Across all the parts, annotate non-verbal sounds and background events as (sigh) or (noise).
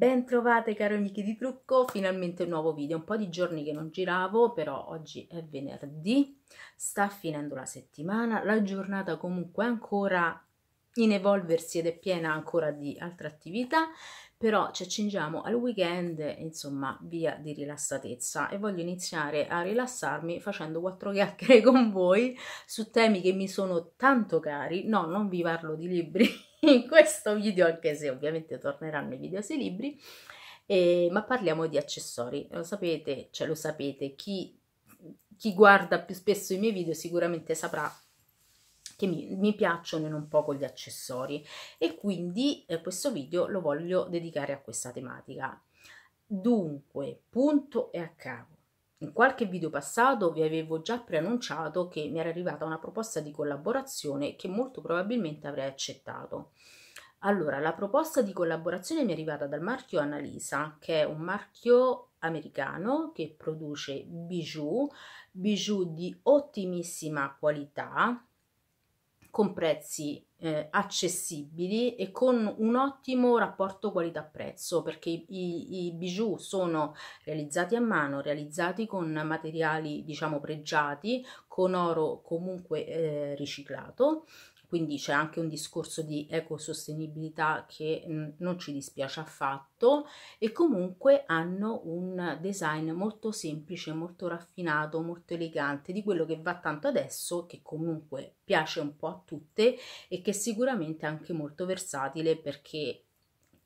Bentrovate cari amici di trucco, finalmente un nuovo video, un po' di giorni che non giravo, però oggi è venerdì, sta finendo la settimana, la giornata comunque è ancora in evolversi ed è piena ancora di altre attività, però ci accingiamo al weekend, insomma via di rilassatezza e voglio iniziare a rilassarmi facendo quattro chiacchiere (laughs) con voi su temi che mi sono tanto cari, no non vi parlo di libri (laughs) in questo video, anche se ovviamente torneranno i video sui libri, eh, ma parliamo di accessori. Lo sapete, ce cioè lo sapete, chi, chi guarda più spesso i miei video sicuramente saprà che mi, mi piacciono non poco gli accessori e quindi eh, questo video lo voglio dedicare a questa tematica. Dunque, punto e a capo. In qualche video passato vi avevo già preannunciato che mi era arrivata una proposta di collaborazione che molto probabilmente avrei accettato. Allora, la proposta di collaborazione mi è arrivata dal marchio Annalisa, che è un marchio americano che produce bijou, bijou di ottimissima qualità, con prezzi eh, accessibili e con un ottimo rapporto qualità-prezzo perché i, i bijou sono realizzati a mano, realizzati con materiali diciamo pregiati, con oro comunque eh, riciclato quindi c'è anche un discorso di ecosostenibilità che non ci dispiace affatto e comunque hanno un design molto semplice, molto raffinato, molto elegante, di quello che va tanto adesso, che comunque piace un po' a tutte e che sicuramente è anche molto versatile perché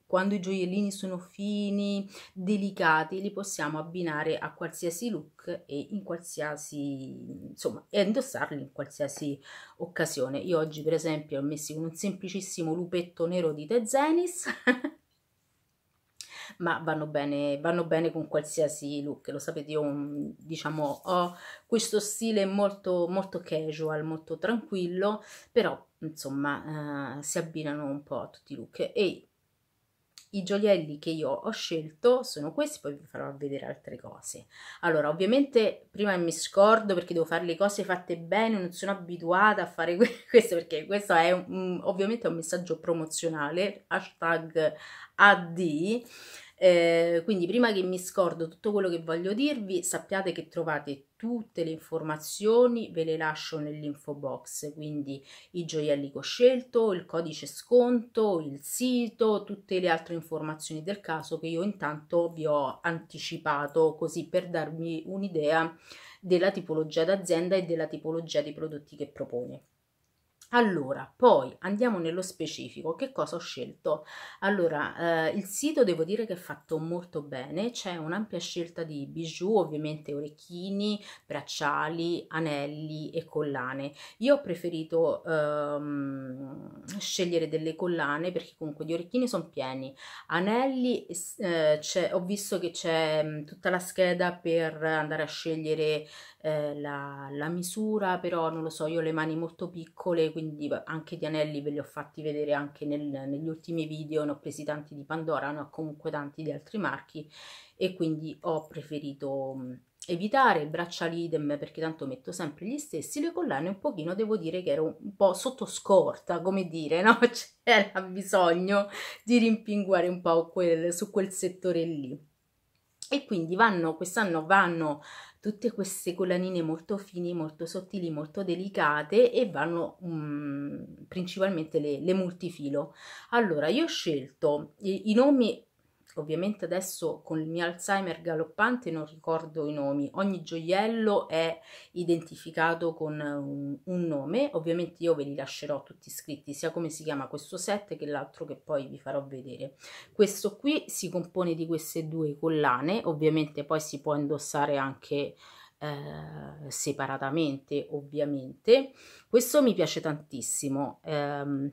quando i gioiellini sono fini, delicati, li possiamo abbinare a qualsiasi look e in qualsiasi, insomma, e indossarli in qualsiasi occasione. Io oggi, per esempio, ho messo un semplicissimo lupetto nero di The Zenis, (laughs) ma vanno bene, vanno bene con qualsiasi look, lo sapete, io mm, diciamo ho questo stile molto, molto casual, molto tranquillo, però insomma eh, si abbinano un po' a tutti i look e i gioielli che io ho scelto sono questi, poi vi farò vedere altre cose. Allora, ovviamente prima mi scordo perché devo fare le cose fatte bene, non sono abituata a fare (laughs) questo perché questo è un, ovviamente è un messaggio promozionale, hashtag AD, eh, quindi prima che mi scordo tutto quello che voglio dirvi, sappiate che trovate tutte le informazioni, ve le lascio nell'info box, quindi i gioielli che ho scelto, il codice sconto, il sito, tutte le altre informazioni del caso che io intanto vi ho anticipato così per darvi un'idea della tipologia d'azienda e della tipologia di prodotti che propone. Allora, poi andiamo nello specifico, che cosa ho scelto? Allora, eh, il sito devo dire che è fatto molto bene, c'è un'ampia scelta di bijou, ovviamente orecchini, bracciali, anelli e collane. Io ho preferito ehm, scegliere delle collane perché comunque gli orecchini sono pieni, anelli, eh, ho visto che c'è mm, tutta la scheda per andare a scegliere eh, la, la misura, però non lo so, io ho le mani molto piccole, quindi anche di anelli ve li ho fatti vedere anche nel, negli ultimi video, ne ho presi tanti di Pandora, ne ho comunque tanti di altri marchi e quindi ho preferito mm, evitare il braccialidem perché tanto metto sempre gli stessi, le collane un pochino devo dire che ero un po' sotto scorta, come dire, no? (laughs) C'era bisogno di rimpinguare un po' quel, su quel settore lì. E quindi vanno, quest'anno vanno tutte queste collanine molto fini, molto sottili, molto delicate e vanno um, principalmente le, le multifilo. Allora, io ho scelto i, i nomi Ovviamente adesso con il mio Alzheimer galoppante non ricordo i nomi, ogni gioiello è identificato con un, eh, un nome, ovviamente io ve li lascerò tutti scritti, sia come si chiama questo set che l'altro che poi vi farò vedere. Questo qui si compone di queste due collane, ovviamente poi si può indossare anche eh, separatamente ovviamente questo mi piace tantissimo ehm,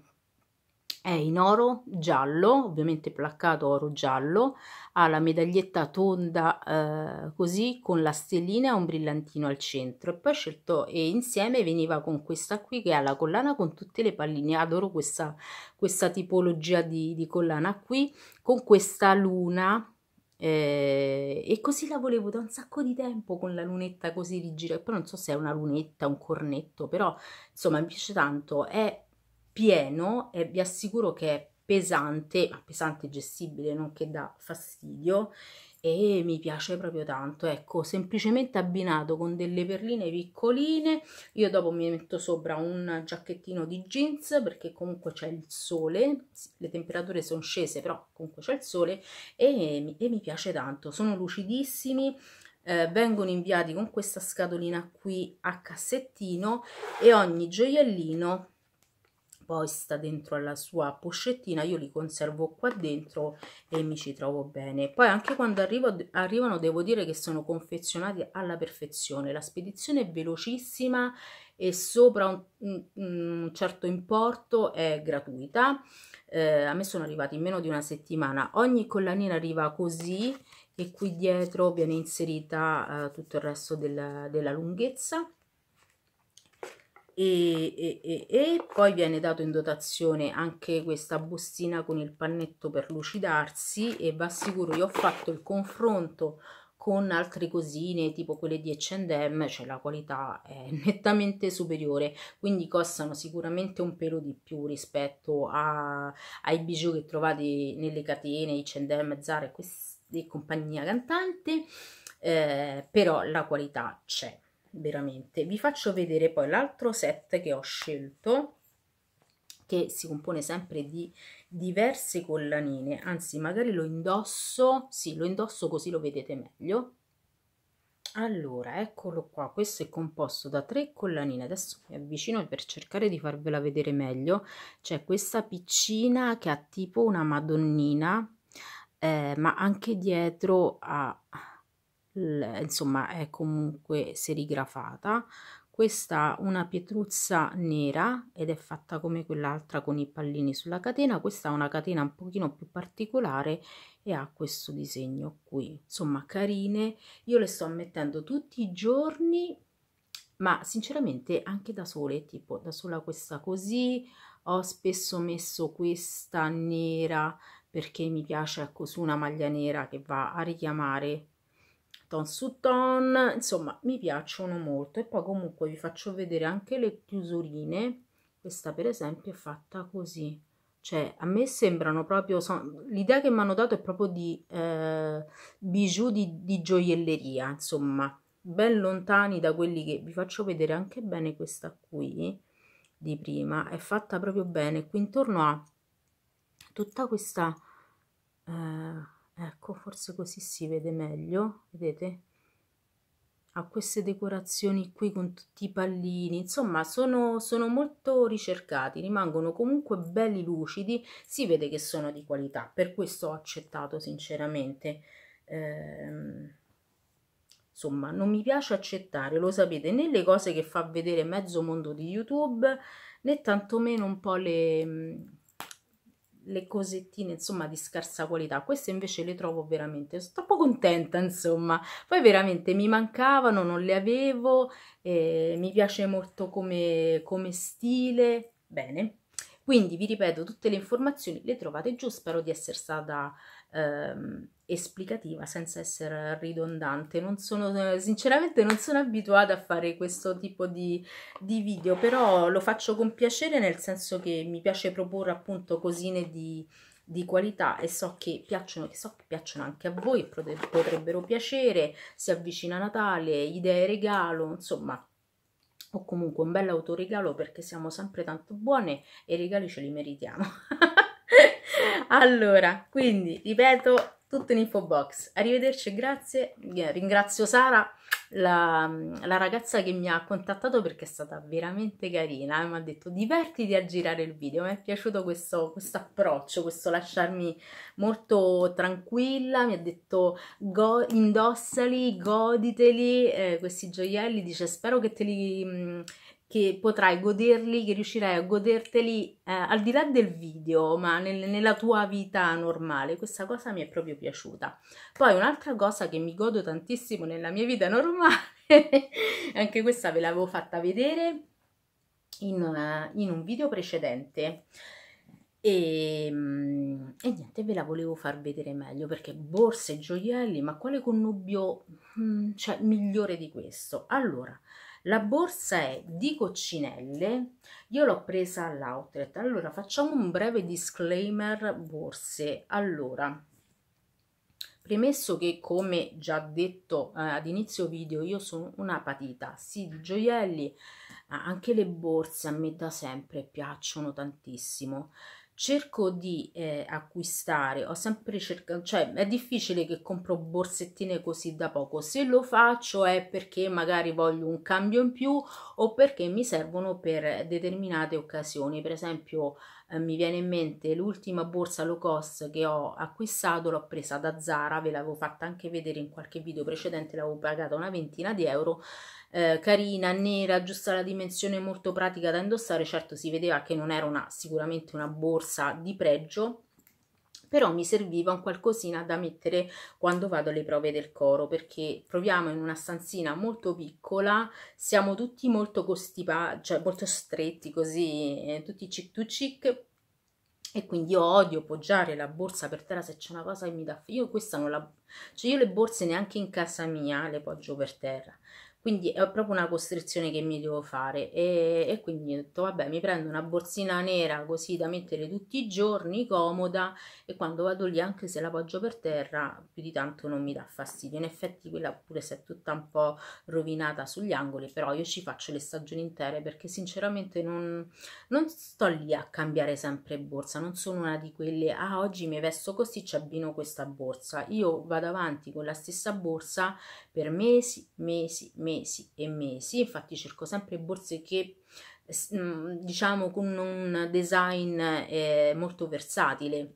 è in oro giallo, ovviamente placcato oro giallo, ha la medaglietta tonda eh, così con la stellina e un brillantino al centro e poi scelto e insieme veniva con questa qui che ha la collana con tutte le palline, adoro questa, questa tipologia di, di collana qui con questa luna eh, e così la volevo da un sacco di tempo con la lunetta così rigida, e poi non so se è una lunetta, un cornetto, però insomma mi piace tanto, è pieno e vi assicuro che è pesante, ma pesante gestibile, non che dà fastidio e mi piace proprio tanto, ecco, semplicemente abbinato con delle perline piccoline, io dopo mi metto sopra un giacchettino di jeans perché comunque c'è il sole, le temperature sono scese però comunque c'è il sole e, e, mi piace tanto, sono lucidissimi, eh, vengono inviati con questa scatolina qui a cassettino e ogni gioiellino poi sta dentro alla sua pochettina io li conservo qua dentro e mi ci trovo bene poi anche quando arrivo, arrivano devo dire che sono confezionati alla perfezione la spedizione è velocissima e sopra un, un, certo importo è gratuita eh, a me sono arrivati in meno di una settimana ogni collanina arriva così e qui dietro viene inserita eh, tutto il resto della, della lunghezza e, e, e, e, poi viene dato in dotazione anche questa bustina con il pannetto per lucidarsi e va sicuro io ho fatto il confronto con altre cosine tipo quelle di H&M cioè la qualità è (laughs) nettamente superiore quindi costano sicuramente un pelo di più rispetto a, ai bijou che trovate nelle catene H&M, Zara e, quest- e compagnia cantante eh, però la qualità c'è veramente vi faccio vedere poi l'altro set che ho scelto che si compone sempre di diverse collanine anzi magari lo indosso sì lo indosso così lo vedete meglio allora eccolo qua questo è composto da tre collanine adesso mi avvicino per cercare di farvela vedere meglio c'è questa piccina che ha tipo una madonnina eh, ma anche dietro ha insomma è comunque serigrafata questa una pietruzza nera ed è fatta come quell'altra con i pallini sulla catena questa ha una catena un pochino più particolare e ha questo disegno qui insomma carine io le sto mettendo tutti i giorni ma sinceramente anche da sole tipo da sola questa così ho spesso messo questa nera perché mi piace ecco su una maglia nera che va a richiamare ton su ton insomma mi piacciono molto e poi comunque vi faccio vedere anche le chiusurine questa per esempio è fatta così cioè a me sembrano proprio l'idea che mi hanno dato è proprio di eh, bijou di, di, gioielleria insomma ben lontani da quelli che vi faccio vedere anche bene questa qui di prima è fatta proprio bene qui intorno a tutta questa eh, ecco forse così si vede meglio vedete ha queste decorazioni qui con tutti i pallini insomma sono, sono molto ricercati rimangono comunque belli lucidi si vede che sono di qualità per questo ho accettato sinceramente ehm, insomma non mi piace accettare lo sapete né le cose che fa vedere mezzo mondo di youtube né tantomeno un po' le le cosettine insomma di scarsa qualità queste invece le trovo veramente sono troppo contenta insomma poi veramente mi mancavano non le avevo eh, mi piace molto come, come stile bene quindi vi ripeto tutte le informazioni le trovate giù spero di essere stata ehm, esplicativa senza essere ridondante. Non sono, sinceramente non sono abituata a fare questo tipo di, di, video, però lo faccio con piacere nel senso che mi piace proporre appunto cosine di, di qualità e so che, piacciono, che so che piacciono anche a voi, potrebbero piacere, si avvicina Natale, idee regalo, insomma o comunque un bel autoregalo perché siamo sempre tanto buone e i regali ce li meritiamo. (laughs) allora, quindi ripeto tutto in info box. Arrivederci e grazie. Ringrazio Sara, la, la, ragazza che mi ha contattato perché è stata veramente carina. Eh. Mi ha detto divertiti a girare il video. Mi è piaciuto questo quest approccio, questo lasciarmi molto tranquilla. Mi ha detto go, indossali, goditeli eh, questi gioielli. Dice spero che te li... Mh, che potrai goderli, che riuscirai a goderteli eh, al di là del video, ma nel, nella tua vita normale. Questa cosa mi è proprio piaciuta. Poi un'altra cosa che mi godo tantissimo nella mia vita normale, (laughs) anche questa ve l'avevo fatta vedere in, una, in un video precedente. E, ehm, e, niente, ve la volevo far vedere meglio perché borse, gioielli, ma quale connubio mh, mm, cioè, migliore di questo? Allora, la borsa è di Coccinelle, io l'ho presa all'outlet. Allora, facciamo un breve disclaimer borse. Allora, Premesso che, come già detto eh, ad inizio video, io sono una patita, sì, di gioielli, anche le borse a me da sempre piacciono tantissimo cerco di eh, acquistare, ho sempre cercato, cioè è difficile che compro borsettine così da poco, se lo faccio è perché magari voglio un cambio in più o perché mi servono per determinate occasioni, per esempio eh, mi viene in mente l'ultima borsa low cost che ho acquistato, l'ho presa da Zara, ve l'avevo fatta anche vedere in qualche video precedente, l'avevo pagata una ventina di euro eh, carina, nera, giusta la dimensione, molto pratica da indossare, certo si vedeva che non era una, sicuramente una borsa di pregio, però mi serviva un qualcosina da mettere quando vado alle prove del coro perché proviamo in una stanzina molto piccola, siamo tutti molto costipati, cioè molto stretti così, eh, tutti chic to chic, e quindi io odio poggiare la borsa per terra se c'è una cosa che mi dà io questa non la cioè io le borse neanche in casa mia le poggio per terra quindi è proprio una costrizione che mi devo fare e, e, quindi ho detto vabbè mi prendo una borsina nera così da mettere tutti i giorni comoda e quando vado lì anche se la poggio per terra più di tanto non mi dà fastidio in effetti quella pure se è tutta un po' rovinata sugli angoli però io ci faccio le stagioni intere perché sinceramente non, non sto lì a cambiare sempre borsa non sono una di quelle ah oggi mi vesto così ci abbino questa borsa io vado avanti con la stessa borsa per mesi mesi mesi mesi e mesi, infatti cerco sempre borse che mm, diciamo con un design eh, molto versatile,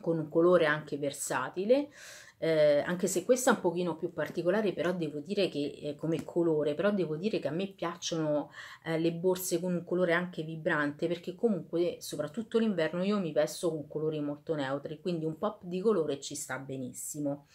con un colore anche versatile, eh, anche se questa è un pochino più particolare, però devo dire che eh, come colore, però devo dire che a me piacciono eh, le borse con un colore anche vibrante, perché comunque soprattutto l'inverno io mi vesto con colori molto neutri, quindi un pop di colore ci sta benissimo.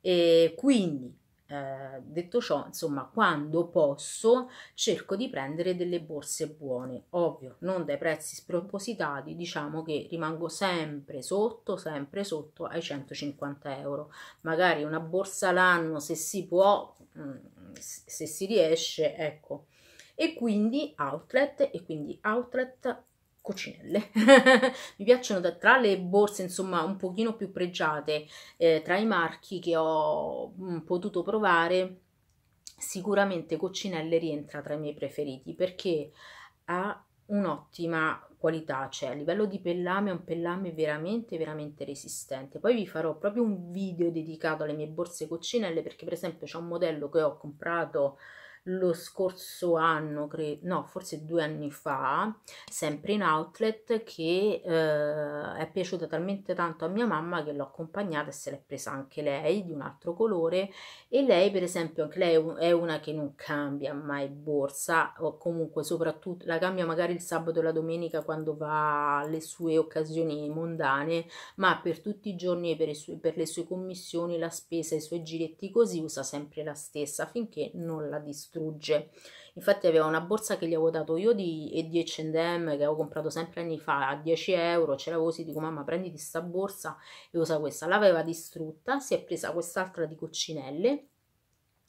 E quindi eh, detto ciò, insomma, quando posso cerco di prendere delle borse buone, ovvio, non dai prezzi spropositati, diciamo che rimango sempre sotto, sempre sotto ai 150 euro. Magari una borsa l'anno, se si può, mm, se si riesce, ecco. E quindi outlet, e quindi outlet coccinelle. (laughs) mi piacciono da, tra le borse, insomma, un pochino più pregiate, eh, tra i marchi che ho mh, mm, potuto provare, sicuramente coccinelle rientra tra i miei preferiti perché ha un'ottima qualità, cioè a livello di pellame è un pellame veramente veramente resistente. Poi vi farò proprio un video dedicato alle mie borse coccinelle perché per esempio c'è un modello che ho comprato lo scorso anno, cre- no, forse due anni fa, sempre in outlet, che eh, è piaciuta talmente tanto a mia mamma che l'ho accompagnata e se l'è presa anche lei di un altro colore e lei per esempio, anche lei è una che non cambia mai borsa o comunque soprattutto la cambia magari il sabato e la domenica quando va alle sue occasioni mondane, ma per tutti i giorni per, su- per le sue commissioni, la spesa, i suoi giretti così usa sempre la stessa finché non la distrugge distrugge. Infatti aveva una borsa che gli avevo dato io di, di H&M che avevo comprato sempre anni fa a 10 euro, ce l'avevo così, dico mamma prenditi questa borsa e usa questa, l'aveva distrutta, si è presa quest'altra di coccinelle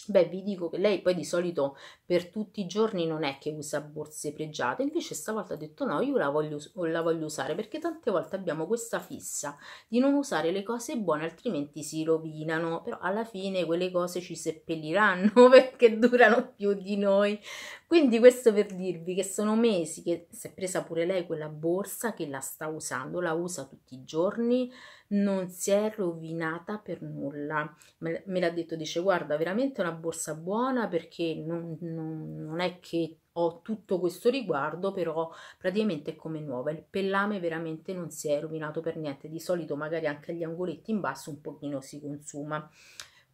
Beh, vi dico che lei poi di solito per tutti i giorni non è che usa borse pregiate, invece stavolta ha detto no, io la voglio, la voglio, usare perché tante volte abbiamo questa fissa di non usare le cose buone altrimenti si rovinano, però alla fine quelle cose ci seppelliranno (laughs) perché durano più di noi. Quindi questo per dirvi che sono mesi che si è presa pure lei quella borsa che la sta usando, la usa tutti i giorni, non si è rovinata per nulla. Me l'ha detto, dice guarda, veramente una borsa buona perché non, non, non è che ho tutto questo riguardo, però praticamente è come nuova. Il pellame veramente non si è rovinato per niente, di solito magari anche agli angoletti in basso un pochino si consuma.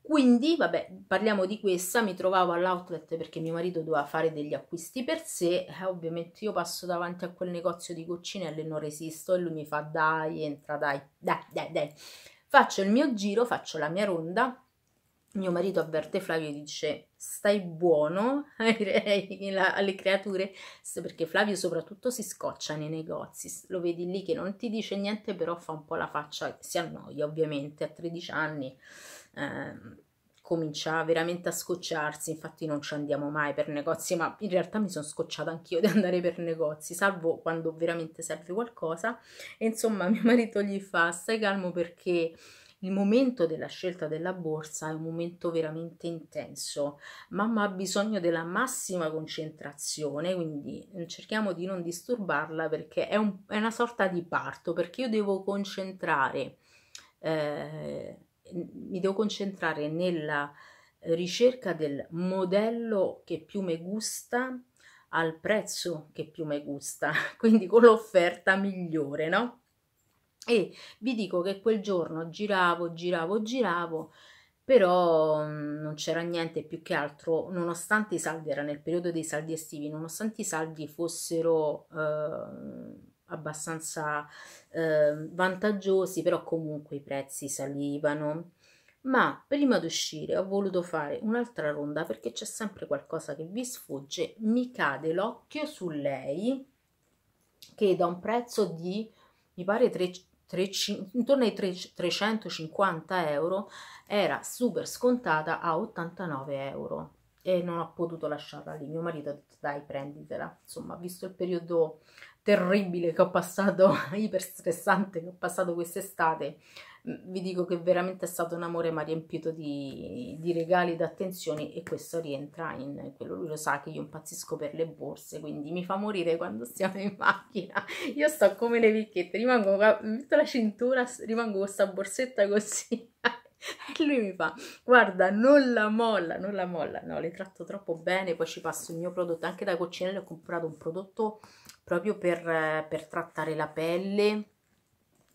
Quindi, vabbè, parliamo di questa, mi trovavo all'outlet perché mio marito doveva fare degli acquisti per sé, eh, ovviamente io passo davanti a quel negozio di coccinelle, non resisto e lui mi fa dai, entra, dai, dai, dai, dai. Faccio il mio giro, faccio la mia ronda, mio marito avverte Flavio e dice stai buono (laughs) alle creature perché Flavio soprattutto si scoccia nei negozi lo vedi lì che non ti dice niente però fa un po' la faccia si annoia ovviamente a 13 anni Ehm, comincia veramente a scocciarsi, infatti non ci andiamo mai per negozi, ma in realtà mi sono scocciata anch'io (laughs) di andare per negozi, salvo quando veramente serve qualcosa. E insomma, mio marito gli fa: Stai calmo perché il momento della scelta della borsa è un momento veramente intenso. Mamma ha bisogno della massima concentrazione, quindi cerchiamo di non disturbarla perché è, un, è una sorta di parto, perché io devo concentrare. Eh, mi devo concentrare nella eh, ricerca del modello che più mi gusta al prezzo che più mi gusta, (laughs) quindi con l'offerta migliore, no? E vi dico che quel giorno giravo, giravo, giravo, però mm, non c'era niente più che altro, nonostante i saldi, era nel periodo dei saldi estivi, nonostante i saldi fossero... Eh, abbastanza eh, vantaggiosi, però comunque i prezzi salivano. Ma prima di uscire ho voluto fare un'altra ronda perché c'è sempre qualcosa che vi sfugge. Mi cade l'occhio su lei che da un prezzo di, mi pare, 3, 3, 5, intorno ai 3, 350 euro era super scontata a 89 euro e non ho potuto lasciarla lì. Mio marito ha detto dai prenditela, insomma, visto il periodo terribile che ho passato, (laughs) iperstressante che ho passato quest'estate, mm, vi dico che veramente è stato un amore ma riempito di, di regali di attenzioni e questo rientra in quello, lui lo sa che io impazzisco per le borse, quindi mi fa morire quando siamo in macchina, (laughs) io sto come le vecchiette, rimango, metto la cintura, rimango con questa borsetta così (laughs) E (laughs) lui mi fa, guarda, non la molla, non la molla, no, le tratto troppo bene, poi ci passo il mio prodotto, anche da Coccinelle ho comprato un prodotto proprio per, per trattare la pelle,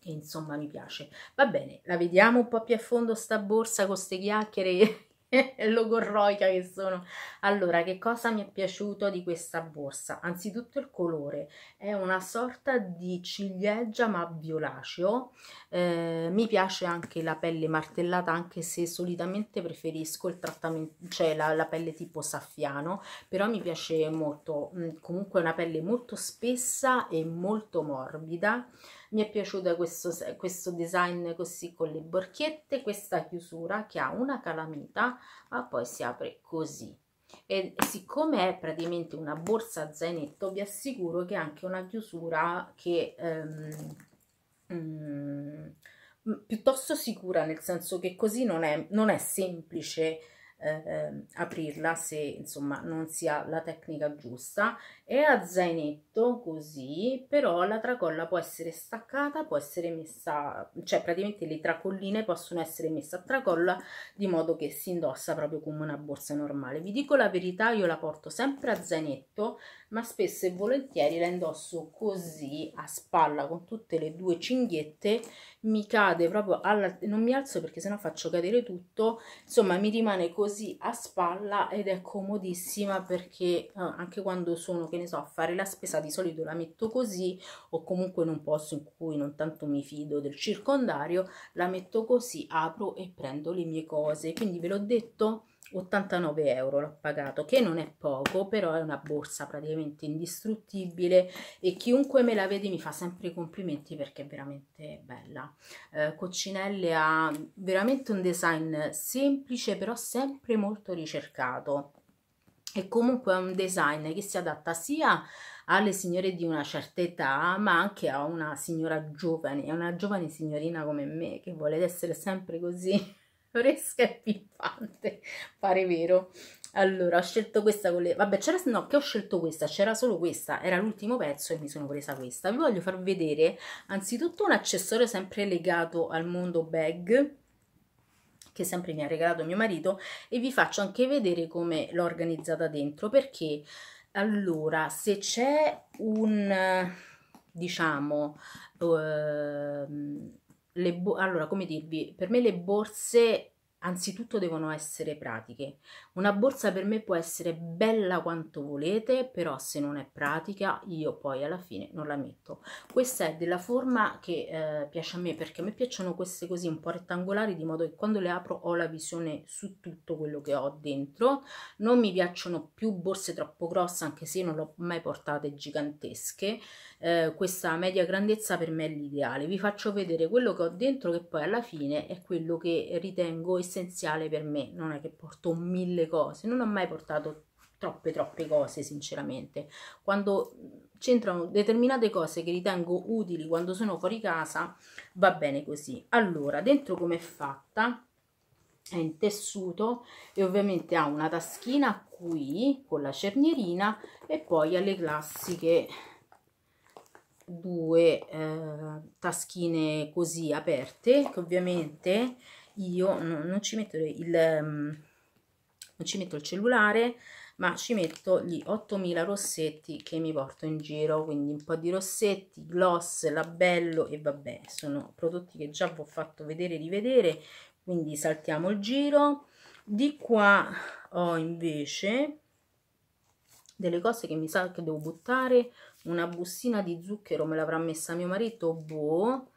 e insomma mi piace. Va bene, la vediamo un po' più a fondo sta borsa con queste chiacchiere (laughs) logorroica che sono. Allora, che cosa mi è piaciuto di questa borsa? Anzitutto il colore, è una sorta di ciliegia ma violaceo. Eh, mi piace anche la pelle martellata, anche se solitamente preferisco il trattamento, cioè la, la pelle tipo saffiano, però mi piace molto. Mm, comunque è una pelle molto spessa e molto morbida mi è piaciuto questo, questo design così con le borchette questa chiusura che ha una calamita ma poi si apre così e siccome è praticamente una borsa zainetto vi assicuro che è anche una chiusura che ehm, mm, piuttosto sicura nel senso che così non è, non è semplice eh, aprirla se insomma non si ha la tecnica giusta è a zainetto così però la tracolla può essere staccata può essere messa cioè praticamente le tracolline possono essere messe a tracolla di modo che si indossa proprio come una borsa normale vi dico la verità io la porto sempre a zainetto ma spesso e volentieri la indosso così a spalla con tutte le due cinghiette mi cade proprio alla non mi alzo perché sennò faccio cadere tutto insomma mi rimane così così a spalla ed è comodissima perché eh, anche quando sono, che ne so, a fare la spesa di solito la metto così o comunque in un posto in cui non tanto mi fido del circondario, la metto così, apro e prendo le mie cose. Quindi ve l'ho detto, 89 euro l'ho pagato che non è poco però è una borsa praticamente indistruttibile e chiunque me la vede mi fa sempre i complimenti perché è veramente bella eh, Coccinelle ha veramente un design semplice però sempre molto ricercato e comunque è un design che si adatta sia alle signore di una certa età, ma anche a una signora giovane, a una giovane signorina come me che vuole essere sempre così fresca e pimpante, pare vero. Allora, ho scelto questa con le... Vabbè, c'era... No, che ho scelto questa, c'era solo questa, era l'ultimo pezzo e mi sono presa questa. Vi voglio far vedere, anzitutto, un accessorio sempre legato al mondo bag, che sempre mi ha regalato mio marito, e vi faccio anche vedere come l'ho organizzata dentro, perché, allora, se c'è un, diciamo... Uh, le bo- allora come dirvi, per me le borse Anzitutto devono essere pratiche. Una borsa per me può essere bella quanto volete, però se non è pratica io poi alla fine non la metto. Questa è della forma che eh, piace a me perché a me piacciono queste così un po' rettangolari di modo che quando le apro ho la visione su tutto quello che ho dentro. Non mi piacciono più borse troppo grosse anche se non le ho mai portate gigantesche. Eh, questa media grandezza per me è l'ideale. Vi faccio vedere quello che ho dentro che poi alla fine è quello che ritengo essere essenziale per me, non è che porto mille cose, non ho mai portato troppe troppe cose sinceramente, quando c'entrano determinate cose che ritengo utili quando sono fuori casa, va bene così. Allora, dentro com'è fatta? È in tessuto e ovviamente ha una taschina qui con la cernierina e poi ha le classiche due eh, taschine così aperte che ovviamente io no, non ci metto il ehm, non ci metto il cellulare ma ci metto gli 8000 rossetti che mi porto in giro quindi un po' di rossetti, gloss, labello e vabbè sono prodotti che già vi ho fatto vedere e rivedere quindi saltiamo il giro di qua ho invece delle cose che mi sa che devo buttare una bustina di zucchero me l'avrà messa mio marito boh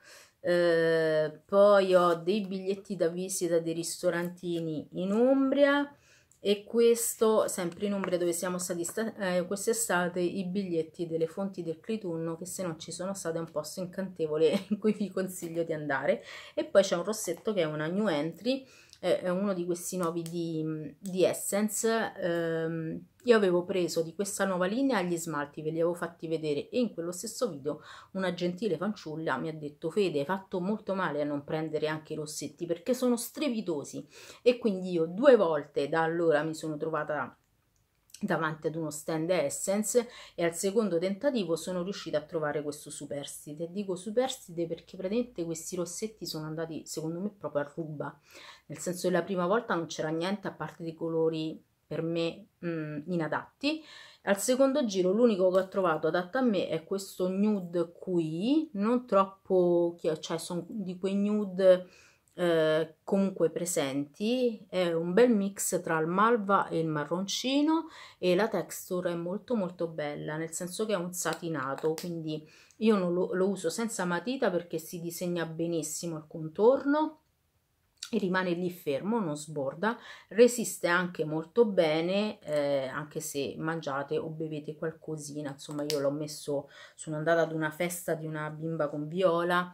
eh, poi ho dei biglietti da visita dei ristorantini in Umbria e questo sempre in Umbria dove siamo stati sta eh, quest'estate i biglietti delle fonti del Clitunno che se non ci sono state è un posto incantevole (laughs) in cui vi consiglio di andare e poi c'è un rossetto che è una new entry eh, uno di questi nuovi di, di Essence, ehm, io avevo preso di questa nuova linea gli smalti, ve li avevo fatti vedere e in quello stesso video una gentile fanciulla mi ha detto Fede hai fatto molto male a non prendere anche i rossetti perché sono strepitosi e quindi io due volte da allora mi sono trovata davanti ad uno stand Essence e al secondo tentativo sono riuscita a trovare questo superstite. Dico superstite perché praticamente questi rossetti sono andati secondo me proprio a ruba, nel senso che la prima volta non c'era niente a parte dei colori per me mh, mm, inadatti. Al secondo giro l'unico che ho trovato adatto a me è questo nude qui, non troppo, cioè sono di quei nude eh, comunque presenti è un bel mix tra il malva e il marroncino e la texture è molto molto bella nel senso che è un satinato quindi io lo, lo uso senza matita perché si disegna benissimo il contorno e rimane lì fermo, non sborda, resiste anche molto bene eh, anche se mangiate o bevete qualcosina, insomma io l'ho messo, sono andata ad una festa di una bimba con viola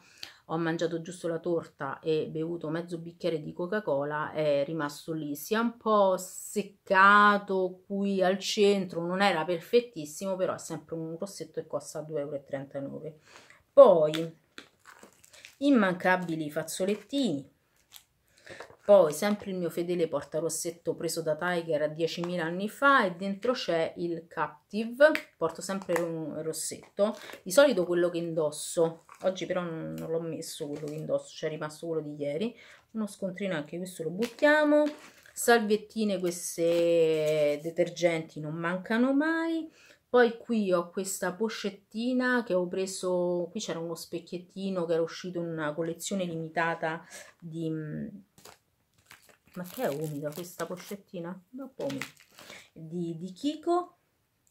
ho mangiato giusto la torta e bevuto mezzo bicchiere di Coca-Cola, è rimasto lì si è un po' seccato qui al centro, non era perfettissimo, però è sempre un rossetto e costa 2,39 euro. Poi, immancabili fazzolettini, poi sempre il mio fedele portarossetto preso da Tiger a 10.000 anni fa e dentro c'è il Captive, porto sempre un rossetto, di solito quello che indosso, oggi però non, l'ho messo quello che indosso, c'è rimasto quello di ieri, uno scontrino anche questo lo buttiamo, salviettine queste detergenti non mancano mai, poi qui ho questa pochettina che ho preso, qui c'era uno specchiettino che era uscito in una collezione limitata di ma che è umida questa pochettina? Un po' umida. Di, di Kiko,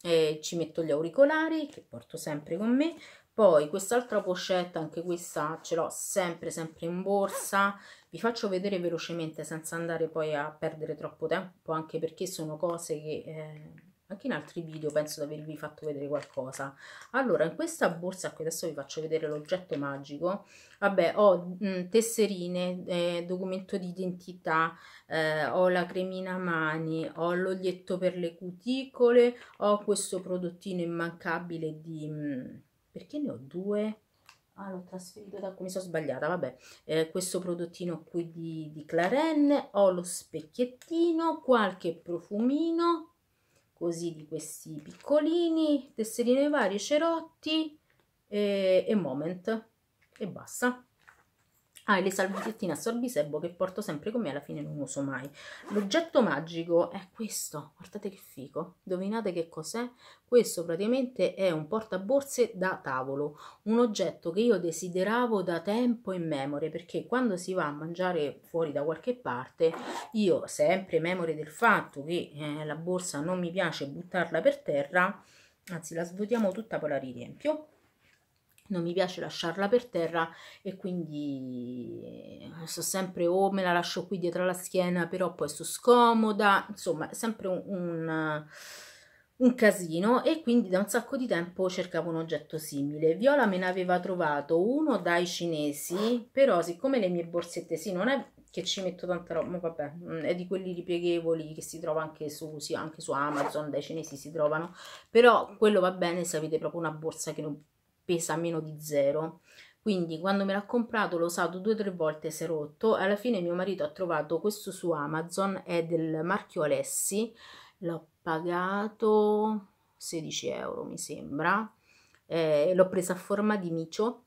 eh, ci metto gli auricolari che porto sempre con me, poi quest'altra pochetta, anche questa ce l'ho sempre sempre in borsa, vi faccio vedere velocemente senza andare poi a perdere troppo tempo, anche perché sono cose che... Eh, anche in altri video penso di avervi fatto vedere qualcosa allora in questa borsa qui adesso vi faccio vedere l'oggetto magico vabbè ho mh, mm, tesserine eh, documento di identità eh, ho la cremina mani ho l'oglietto per le cuticole ho questo prodottino immancabile di mh, mm, perché ne ho due Ah, l'ho trasferito da... qui, mi sono sbagliata, vabbè. Eh, questo prodottino qui di, di Claren, ho lo specchiettino, qualche profumino, così di questi piccolini tesserine varie, cerotti e, eh, e moment e basta Ah, e le salviettine a sorbisebo che porto sempre con me, alla fine non uso mai. L'oggetto magico è questo, guardate che figo. Indovinate che cos'è? Questo praticamente è un portaborse da tavolo, un oggetto che io desideravo da tempo in memoria, perché quando si va a mangiare fuori da qualche parte, io sempre memoria del fatto che eh, la borsa non mi piace buttarla per terra, anzi la svuotiamo tutta poi la riempio non mi piace lasciarla per terra e quindi eh, so sempre o oh, me la lascio qui dietro la schiena però poi sto scomoda insomma sempre un, un, un, casino e quindi da un sacco di tempo cercavo un oggetto simile Viola me ne aveva trovato uno dai cinesi però siccome le mie borsette sì non è che ci metto tanta roba ma vabbè mm, è di quelli ripieghevoli che si trova anche su, sì, anche su Amazon dai cinesi si trovano però quello va bene se avete proprio una borsa che non pesa meno di zero. Quindi quando me l'ha comprato l'ho usato due o tre volte si è rotto alla fine mio marito ha trovato questo su Amazon, è del marchio Alessi, l'ho pagato 16 euro mi sembra, eh, l'ho presa a forma di micio,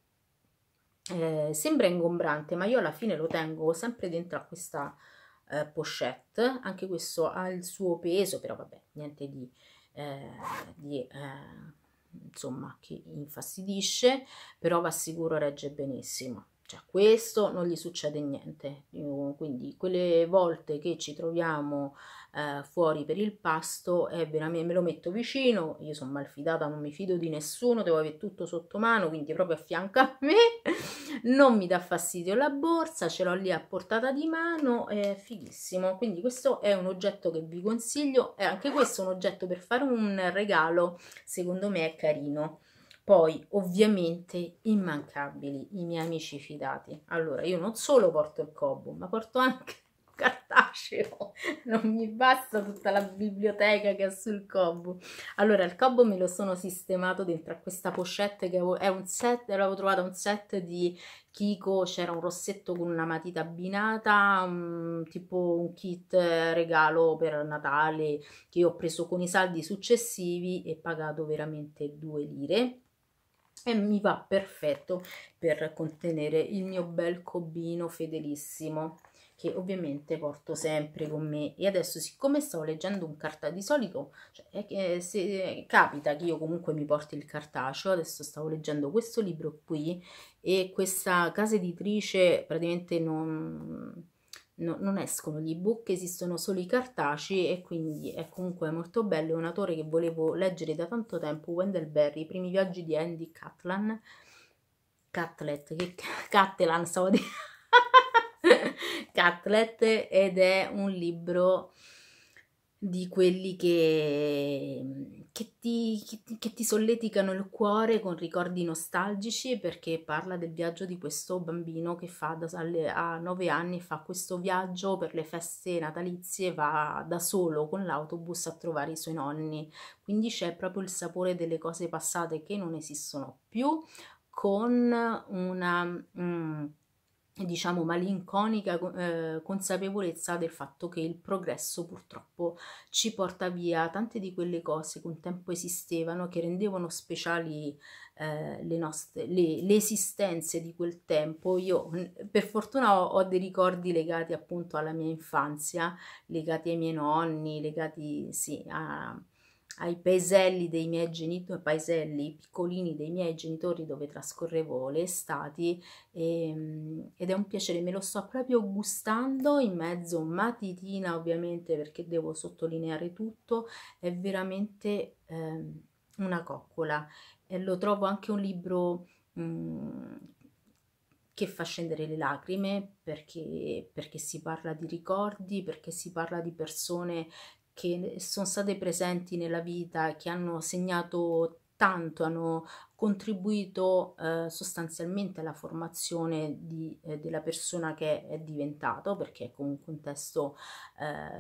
eh, sembra ingombrante ma io alla fine lo tengo sempre dentro a questa eh, pochette, anche questo ha il suo peso però vabbè niente di... Eh, di eh, insomma che infastidisce, però vi assicuro regge benissimo cioè questo non gli succede niente. Quindi quelle volte che ci troviamo eh, fuori per il pasto è veramente, me lo metto vicino, io sono malfidata, non mi fido di nessuno, devo avere tutto sotto mano, quindi proprio a fianco a me, non mi dà fastidio la borsa, ce l'ho lì a portata di mano, è fighissimo. Quindi questo è un oggetto che vi consiglio, è anche questo un oggetto per fare un regalo, secondo me è carino. Poi, ovviamente, immancabili i miei amici fidati. Allora, io non solo porto il Kobo, ma porto anche il cartaceo. (laughs) Non mi basta tutta la biblioteca che ha sul Kobo. Allora, il Kobo me lo sono sistemato dentro a questa pochette che avevo, è un set, l'avevo trovata un set di Kiko, c'era un rossetto con una matita abbinata, um, tipo un kit eh, regalo per Natale che io ho preso con i saldi successivi e pagato veramente 2 lire e mi va perfetto per contenere il mio bel cobino fedelissimo che ovviamente porto sempre con me e adesso siccome stavo leggendo un cartaceo di solito cioè, eh, se, eh, capita che io comunque mi porti il cartaceo adesso stavo leggendo questo libro qui e questa casa editrice praticamente non no, non escono gli ebook, esistono solo i cartacei e quindi è comunque molto bello, è un autore che volevo leggere da tanto tempo, Wendell Berry, i primi viaggi di Andy Catlan, Catlet, che (laughs) Cattelan stavo dicendo, (laughs) Catlet ed è un libro di quelli che, mm, che, ti, che, che, ti, solleticano il cuore con ricordi nostalgici perché parla del viaggio di questo bambino che fa da, a 9 anni fa questo viaggio per le feste natalizie va da solo con l'autobus a trovare i suoi nonni quindi c'è proprio il sapore delle cose passate che non esistono più con una... Mm, diciamo malinconica eh, consapevolezza del fatto che il progresso purtroppo ci porta via tante di quelle cose che un tempo esistevano che rendevano speciali eh, le, nostre, le, le esistenze di quel tempo io per fortuna ho, ho, dei ricordi legati appunto alla mia infanzia legati ai miei nonni legati sì a ai paeselli dei miei genitori, paeselli piccolini dei miei genitori dove trascorrevo le estati e, ehm, ed è un piacere, me lo sto proprio gustando in mezzo matitina ovviamente perché devo sottolineare tutto, è veramente eh, una coccola e lo trovo anche un libro mh, mm, che fa scendere le lacrime perché, perché si parla di ricordi, perché si parla di persone che sono state presenti nella vita, che hanno segnato tanto, hanno contribuito eh, sostanzialmente alla formazione di, eh, della persona che è diventato, perché è comunque un testo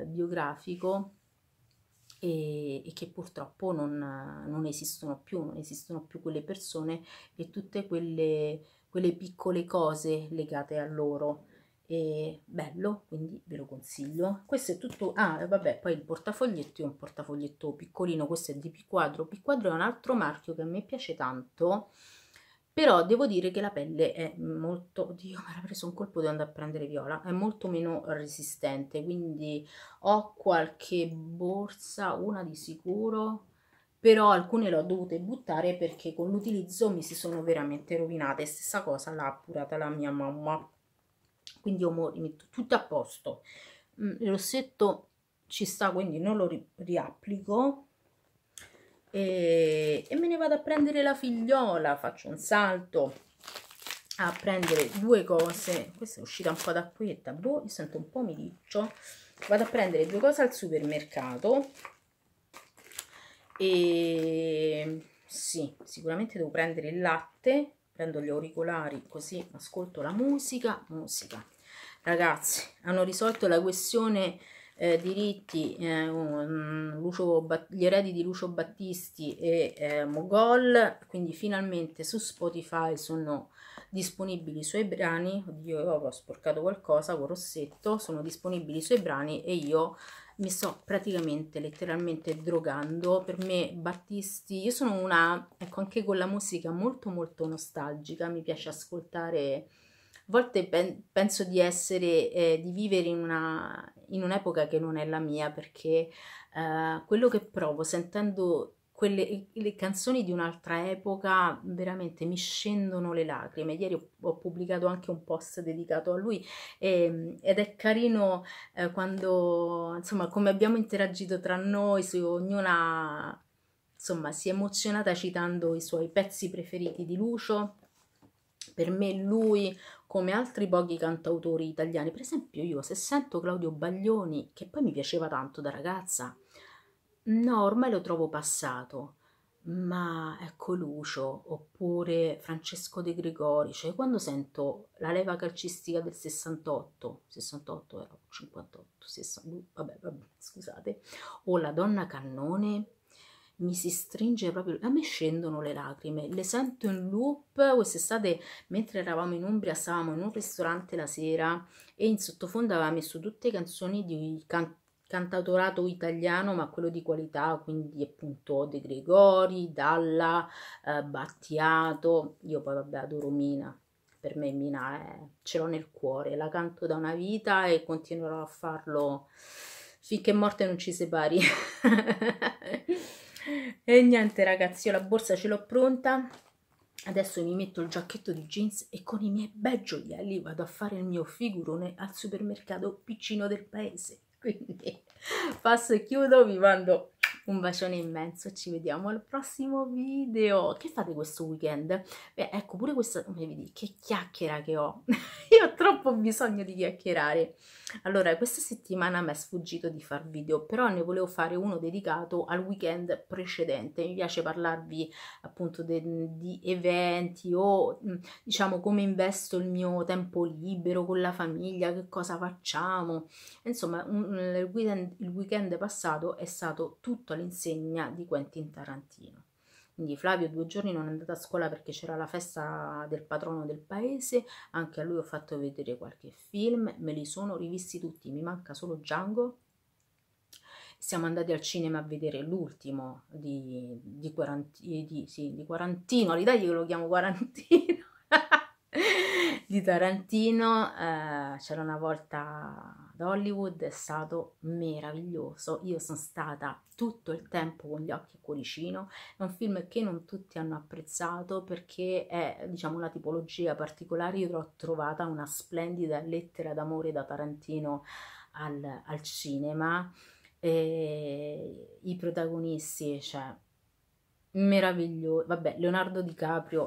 eh, biografico e, e, che purtroppo non, non, esistono più, non esistono più quelle persone e tutte quelle, quelle piccole cose legate a loro e bello, quindi ve lo consiglio. Questo è tutto, ah vabbè, poi il portafoglietto è un portafoglietto piccolino, questo è di Piquadro, Piquadro è un altro marchio che a me piace tanto, però devo dire che la pelle è molto, oddio mi era preso un colpo di andare a prendere viola, è molto meno resistente, quindi ho qualche borsa, una di sicuro, però alcune le ho dovute buttare perché con l'utilizzo mi si sono veramente rovinate, stessa cosa l'ha appurata la mia mamma quindi io mo rimetto tutto a posto mm, il rossetto ci sta quindi non lo ri riapplico e, e, me ne vado a prendere la figliola faccio un salto a prendere due cose questa è uscita un po' d'acquetta boh, mi sento un po' miliccio vado a prendere due cose al supermercato e sì, sicuramente devo prendere il latte prendo gli auricolari così ascolto la musica musica ragazzi hanno risolto la questione eh, diritti eh, Lucio, gli eredi di Lucio Battisti e eh, Mogol quindi finalmente su Spotify sono disponibili i suoi brani oddio oh, ho sporcato qualcosa con Rossetto sono disponibili i suoi brani e io mi sto praticamente letteralmente drogando per me Battisti io sono una ecco anche con la musica molto molto nostalgica mi piace ascoltare volte pen- penso di essere, eh, di vivere in, una, in, un'epoca che non è la mia perché eh, quello che provo sentendo quelle, le canzoni di un'altra epoca veramente mi scendono le lacrime. Ieri ho, ho pubblicato anche un post dedicato a lui e, ehm, ed è carino eh, quando, insomma, come abbiamo interagito tra noi su ognuna, insomma, si è emozionata citando i suoi pezzi preferiti di Lucio, per me lui, come altri pochi cantautori italiani, per esempio io se sento Claudio Baglioni, che poi mi piaceva tanto da ragazza, no, ormai lo trovo passato, ma ecco Lucio oppure Francesco De Gregori, cioè quando sento la leva calcistica del 68, 68 era 58, 60, vabbè, vabbè, scusate, o la donna cannone mi si stringe proprio, a me scendono le lacrime, le sento in loop, quest'estate mentre eravamo in Umbria stavamo in un ristorante la sera e in sottofondo aveva messo tutte canzoni di can cantautorato italiano ma quello di qualità, quindi appunto De Gregori, Dalla, eh, Battiato, io poi vabbè adoro Mina, per me Mina è, ce l'ho nel cuore, la canto da una vita e continuerò a farlo finché morte non ci separi. (laughs) e niente ragazzi, io la borsa ce l'ho pronta. Adesso mi metto il giacchetto di jeans e con i miei bei gioielli vado a fare il mio figurone al supermercato piccino del paese. (laughs) Quindi passo e chiudo, vi mando un bacione immenso ci vediamo al prossimo video. Che fate questo weekend? Beh, ecco pure questa, come vedi, che chiacchiera che ho. (laughs) Io ho troppo bisogno di chiacchierare. Allora, questa settimana mi è sfuggito di far video, però ne volevo fare uno dedicato al weekend precedente. Mi piace parlarvi appunto di eventi o mm, diciamo come investo il mio tempo libero con la famiglia, che cosa facciamo. Insomma, un, il, weekend, il weekend passato è stato tutto l'insegna di Quentin Tarantino. Quindi Flavio due giorni non è andato a scuola perché c'era la festa del patrono del paese, anche a lui ho fatto vedere qualche film, me li sono rivisti tutti, mi manca solo Django. Siamo andati al cinema a vedere l'ultimo di, di, Quaranti, di, sì, di Quarantino, all'Italia io lo chiamo Quarantino, (laughs) di Tarantino, eh, c'era una volta da Hollywood è stato meraviglioso. Io sono stata tutto il tempo con gli occhi a cuoricino. È un film che non tutti hanno apprezzato perché è, diciamo, una tipologia particolare. Io l'ho trovata una splendida lettera d'amore da Tarantino al, al cinema. E I protagonisti, cioè, meraviglioso. Vabbè, Leonardo DiCaprio